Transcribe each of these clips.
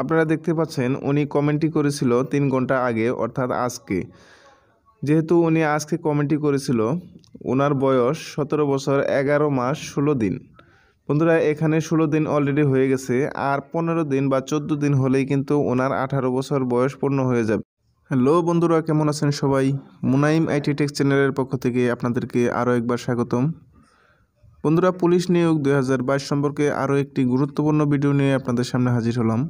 আপনারা দেখতে পাচ্ছেন উনি কমেন্টটি করেছিল তিন ঘন্টা আগে অর্থাৎ আজকে যেহেতু উনি আজকে কমেন্টটি করেছিল ওনার বয়স সতেরো বছর এগারো মাস ষোলো দিন বন্ধুরা এখানে ষোলো দিন অলরেডি হয়ে গেছে আর পনেরো দিন বা চোদ্দো দিন হলেই কিন্তু ওনার আঠারো বছর বয়স পূর্ণ হয়ে যাবে হ্যালো বন্ধুরা কেমন আছেন সবাই মুনাইম আইটি টেক চ্যানেলের পক্ষ থেকে আপনাদেরকে আরও একবার স্বাগতম বন্ধুরা পুলিশ নিয়োগ দুই সম্পর্কে আরও একটি গুরুত্বপূর্ণ ভিডিও নিয়ে আপনাদের সামনে হাজির হলাম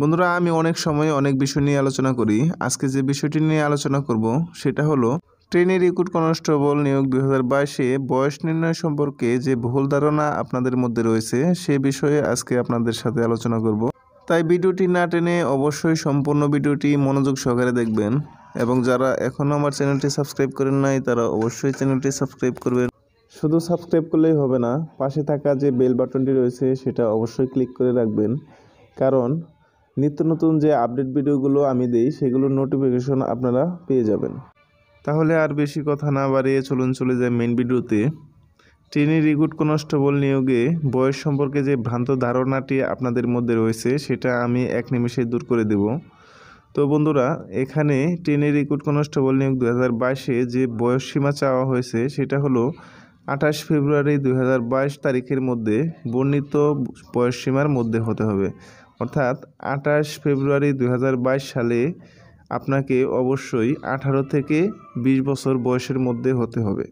বন্ধুরা আমি অনেক সময় অনেক বিষয় নিয়ে আলোচনা করি আজকে যে বিষয়টি নিয়ে আলোচনা করব সেটা হলো ট্রেনে রিক্রুট কনস্টেবল নিয়োগ দুই হাজার বাইশে বয়স নির্ণয় সম্পর্কে যে ভুল ধারণা আপনাদের মধ্যে রয়েছে সে বিষয়ে আজকে আপনাদের সাথে আলোচনা করব তাই ভিডিওটি না টেনে অবশ্যই সম্পূর্ণ ভিডিওটি মনোযোগ সহকারে দেখবেন এবং যারা এখনও আমার চ্যানেলটি সাবস্ক্রাইব করেন নাই তারা অবশ্যই চ্যানেলটি সাবস্ক্রাইব করবেন শুধু সাবস্ক্রাইব করলেই হবে না পাশে থাকা যে বেল বাটনটি রয়েছে সেটা অবশ্যই ক্লিক করে রাখবেন কারণ নিত্য নতুন যে আপডেট ভিডিওগুলো আমি দিই সেগুলোর নোটিফিকেশন আপনারা পেয়ে যাবেন তাহলে আর বেশি কথা না বাড়িয়ে চলুন চলে যায় মেন ভিডিওতে ট্রেনে রিক্রুট কনস্টেবল নিয়োগে বয়স সম্পর্কে যে ভ্রান্ত ধারণাটি আপনাদের মধ্যে রয়েছে সেটা আমি এক নিমেষে দূর করে দেব তো বন্ধুরা এখানে ট্রেনে রিক্রুট কনস্টেবল নিয়োগ দু হাজার যে বয়স সীমা চাওয়া হয়েছে সেটা হলো আঠাশ ফেব্রুয়ারি দুই তারিখের মধ্যে বর্ণিত বয়সসীমার মধ্যে হতে হবে অর্থাৎ আঠাশ ফেব্রুয়ারি দুই সালে আপনাকে অবশ্যই আঠারো থেকে ২০ বছর বয়সের মধ্যে হতে হবে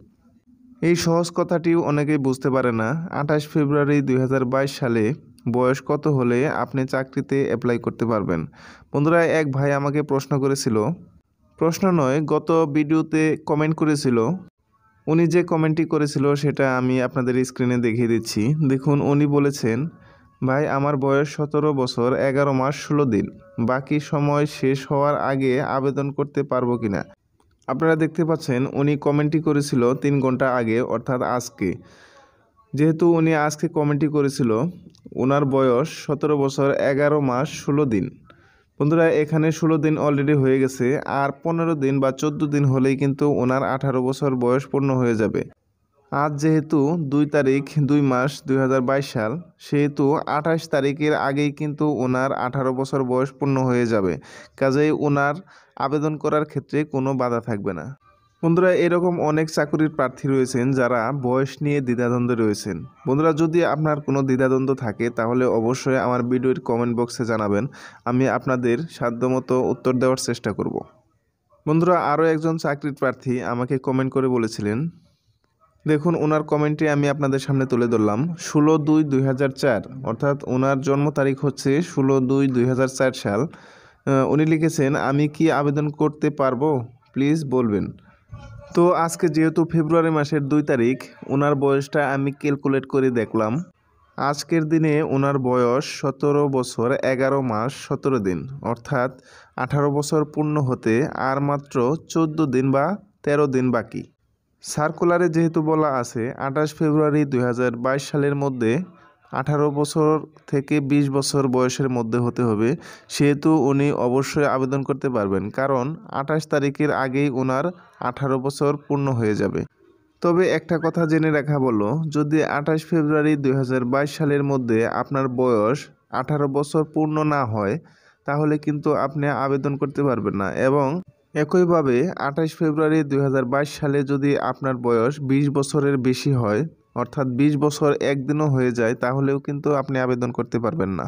এই সহজ কথাটিও অনেকেই বুঝতে পারে না আঠাশ ফেব্রুয়ারি দুই সালে বয়স কত হলে আপনি চাকরিতে অ্যাপ্লাই করতে পারবেন বন্ধুরা এক ভাই আমাকে প্রশ্ন করেছিল প্রশ্ন নয় গত ভিডিওতে কমেন্ট করেছিল উনি যে কমেন্টটি করেছিল সেটা আমি আপনাদের স্ক্রিনে দেখিয়ে দিচ্ছি দেখুন উনি বলেছেন ভাই আমার বয়স সতেরো বছর এগারো মাস ষোলো দিন বাকি সময় শেষ হওয়ার আগে আবেদন করতে পারবো কিনা আপনারা দেখতে পাচ্ছেন উনি কমেন্টটি করেছিল তিন ঘন্টা আগে অর্থাৎ আজকে যেহেতু উনি আজকে কমেন্টটি করেছিল ওনার বয়স সতেরো বছর এগারো মাস ষোলো দিন বন্ধুরা এখানে ষোলো দিন অলরেডি হয়ে গেছে আর পনেরো দিন বা চোদ্দো দিন হলেই কিন্তু ওনার আঠারো বছর বয়স পূর্ণ হয়ে যাবে আজ যেহেতু দুই তারিখ দুই মাস দুই সাল সেহেতু আঠাশ তারিখের আগেই কিন্তু ওনার আঠারো বছর বয়স পূর্ণ হয়ে যাবে কাজেই ওনার আবেদন করার ক্ষেত্রে কোনো বাধা থাকবে না বন্ধুরা এরকম অনেক চাকুরির প্রার্থী রয়েছেন যারা বয়স নিয়ে দ্বিধাদ্বন্দ্বে রয়েছেন বন্ধুরা যদি আপনার কোনো দ্বিধাদ্বন্দ্ব থাকে তাহলে অবশ্যই আমার ভিডিওর কমেন্ট বক্সে জানাবেন আমি আপনাদের সাধ্যমতো উত্তর দেওয়ার চেষ্টা করব বন্ধুরা আরও একজন চাকরির প্রার্থী আমাকে কমেন্ট করে বলেছিলেন দেখুন ওনার কমেন্টে আমি আপনাদের সামনে তুলে ধরলাম ষোলো দুই দুই চার অর্থাৎ ওনার জন্ম তারিখ হচ্ছে ষোলো দুই দুই সাল উনি লিখেছেন আমি কি আবেদন করতে পারবো প্লিজ বলবেন তো আজকে যেহেতু ফেব্রুয়ারি মাসের দুই তারিখ ওনার বয়সটা আমি ক্যালকুলেট করে দেখলাম আজকের দিনে ওনার বয়স সতেরো বছর এগারো মাস সতেরো দিন অর্থাৎ আঠারো বছর পূর্ণ হতে আর মাত্র চোদ্দো দিন বা ১৩ দিন বাকি সার্কুলারে যেহেতু বলা আছে আঠাশ ফেব্রুয়ারি দুই সালের মধ্যে আঠারো বছর থেকে ২০ বছর বয়সের মধ্যে হতে হবে সেহেতু উনি অবশ্যই আবেদন করতে পারবেন কারণ আঠাশ তারিখের আগেই ওনার আঠারো বছর পূর্ণ হয়ে যাবে তবে একটা কথা জেনে রাখা বলো যদি আঠাশ ফেব্রুয়ারি দুই সালের মধ্যে আপনার বয়স আঠারো বছর পূর্ণ না হয় তাহলে কিন্তু আপনি আবেদন করতে পারবেন না এবং একইভাবে আঠাশ ফেব্রুয়ারি দুই সালে যদি আপনার বয়স ২০ বছরের বেশি হয় অর্থাৎ ২০ বছর একদিনও হয়ে যায় তাহলেও কিন্তু আপনি আবেদন করতে পারবেন না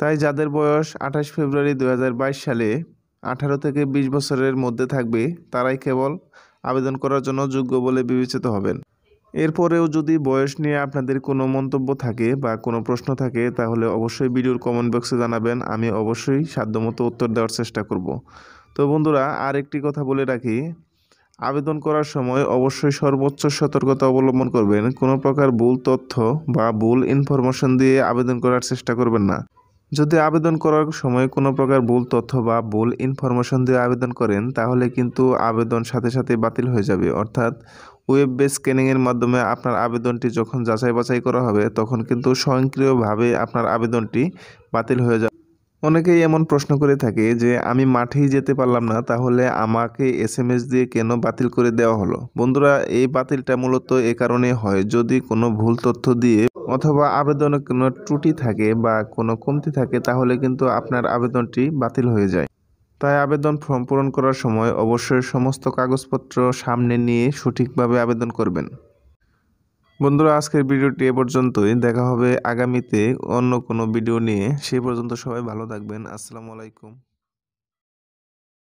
তাই যাদের বয়স আঠাশ ফেব্রুয়ারি দু সালে আঠারো থেকে ২০ বছরের মধ্যে থাকবে তারাই কেবল আবেদন করার জন্য যোগ্য বলে বিবেচিত হবেন এরপরেও যদি বয়স নিয়ে আপনাদের কোনো মন্তব্য থাকে বা কোনো প্রশ্ন থাকে তাহলে অবশ্যই ভিডিওর কমেন্ট বক্সে জানাবেন আমি অবশ্যই সাধ্যমতো উত্তর দেওয়ার চেষ্টা করব তো বন্ধুরা আর একটি কথা বলে রাখি আবেদন করার সময় অবশ্যই সর্বোচ্চ সতর্কতা অবলম্বন করবেন কোনো প্রকার ভুল তথ্য বা ভুল ইনফরমেশন দিয়ে আবেদন করার চেষ্টা করবেন না যদি আবেদন করার সময় কোনো প্রকার ভুল তথ্য বা ভুল ইনফরমেশন দিয়ে আবেদন করেন তাহলে কিন্তু আবেদন সাথে সাথে বাতিল হয়ে যাবে অর্থাৎ ওয়েব বেস স্ক্যানিংয়ের মাধ্যমে আপনার আবেদনটি যখন যাচাই বাছাই করা হবে তখন কিন্তু স্বয়ংক্রিয়ভাবে আপনার আবেদনটি বাতিল হয়ে যাবে অনেকেই এমন প্রশ্ন করে থাকে যে আমি মাঠেই যেতে পারলাম না তাহলে আমাকে এস এম এস দিয়ে কেন বাতিল করে দেওয়া হলো বন্ধুরা এই বাতিলটা মূলত এ কারণে হয় যদি কোনো ভুল তথ্য দিয়ে অথবা আবেদনে কোনো ত্রুটি থাকে বা কোনো কমতি থাকে তাহলে কিন্তু আপনার আবেদনটি বাতিল হয়ে যায় তাই আবেদন ফর্ম পূরণ করার সময় অবশ্যই সমস্ত কাগজপত্র সামনে নিয়ে সঠিকভাবে আবেদন করবেন বন্ধুরা আজকের ভিডিওটি এ পর্যন্তই দেখা হবে আগামীতে অন্য কোনো ভিডিও নিয়ে সেই পর্যন্ত সবাই ভালো থাকবেন আসসালামু আলাইকুম